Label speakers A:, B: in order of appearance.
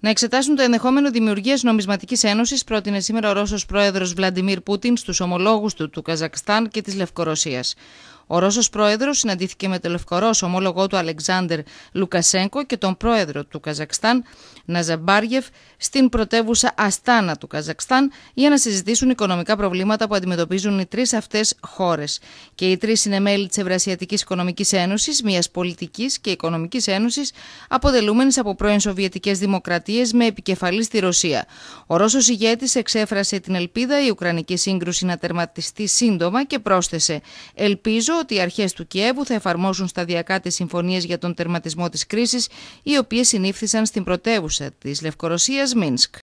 A: Να εξετάσουν το ενδεχόμενο δημιουργίας νομισματικής ένωσης, πρότεινε σήμερα ο Ρώσος πρόεδρος Βλαντιμίρ Πούτιν στους ομολόγους του του Καζακστάν και της Λευκορωσίας. Ο Ρώσος πρόεδρος συναντήθηκε με τον Λευκορώσο ομόλογό του Αλεξάνδρ Λουκασέγκο και τον πρόεδρο του Καζακστάν Ναζαμπάργεφ στην πρωτεύουσα Αστάνα του Καζακστάν για να συζητήσουν οικονομικά προβλήματα που αντιμετωπίζουν οι τρεις αυτές χώρες. Και οι τρεις είναι μέλη της Ευρασιατικής Οικονομικής Ένωσης, μιας πολιτικής και οικονομικής Ένωσης, αποτελούμενης από πρώην Σοβιετικές δημοκρατίες με επικεφαλή στη Ρωσία. Ο Ρώσος ηγέτης εξέφρασε την ελπίδα η Ουκρανική σύγκρουση να τερματιστεί σύντομα και πρόσθεσε «Ελπίζω ότι οι αρχές του Κιέβου θα εφαρμόσουν σταδιακά τις συμφωνίες για τον τερματισμό της κρίσης, οι οποίες συνήφθησαν στην πρωτεύουσα της Λευκορωσίας, Μίνσκ.